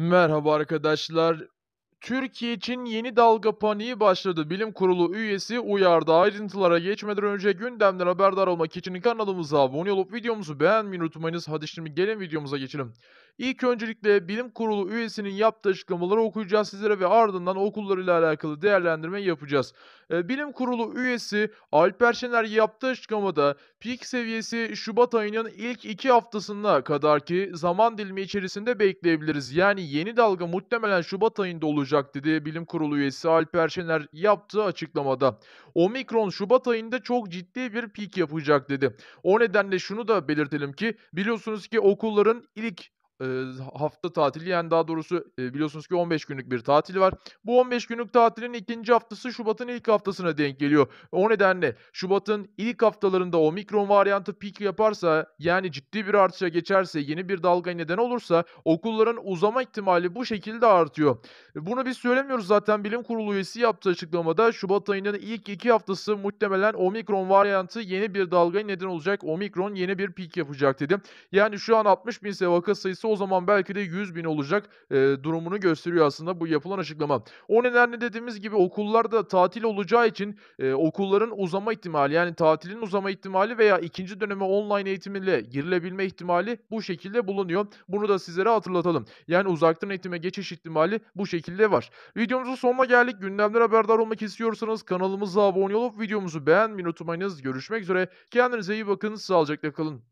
Merhaba arkadaşlar. Türkiye için yeni dalga paniği başladı. Bilim Kurulu üyesi uyardı. Ayrıntılara geçmeden önce gündemden haberdar olmak için kanalımıza abone olup videomuzu beğenmeyi unutmayınız. Hadi şimdi gelin videomuza geçelim. İlk öncelikle Bilim Kurulu üyesinin yaptığı açıklamaları okuyacağız sizlere ve ardından okullarıyla alakalı değerlendirme yapacağız. Ee, Bilim Kurulu üyesi Alper Şener yaptığı açıklamada pik seviyesi Şubat ayının ilk iki haftasına kadar ki zaman dilimi içerisinde bekleyebiliriz. Yani yeni dalga muhtemelen Şubat ayında olacak olacak dedi bilim kurulu üyesi Alper Şener yaptığı açıklamada. Omikron Şubat ayında çok ciddi bir pik yapacak dedi. O nedenle şunu da belirtelim ki biliyorsunuz ki okulların ilk hafta tatili yani daha doğrusu biliyorsunuz ki 15 günlük bir tatil var. Bu 15 günlük tatilin ikinci haftası Şubat'ın ilk haftasına denk geliyor. O nedenle Şubat'ın ilk haftalarında omikron varyantı peak yaparsa yani ciddi bir artışa geçerse yeni bir dalga neden olursa okulların uzama ihtimali bu şekilde artıyor. Bunu biz söylemiyoruz zaten bilim kurulu üyesi yaptığı açıklamada Şubat ayının ilk iki haftası muhtemelen omikron varyantı yeni bir dalga neden olacak. Omikron yeni bir peak yapacak dedim. Yani şu an 60 bin vaka sayısı o zaman belki de 100 bin olacak e, durumunu gösteriyor aslında bu yapılan açıklama. O nedenle dediğimiz gibi okullarda tatil olacağı için e, okulların uzama ihtimali yani tatilin uzama ihtimali veya ikinci döneme online eğitimle girilebilme ihtimali bu şekilde bulunuyor. Bunu da sizlere hatırlatalım. Yani uzaktan eğitime geçiş ihtimali bu şekilde var. Videomuzun sonuna geldik. Gündemden haberdar olmak istiyorsanız kanalımıza abone olup videomuzu beğenmeyi unutmayınız. Görüşmek üzere. Kendinize iyi bakın. Sağlıcakla kalın.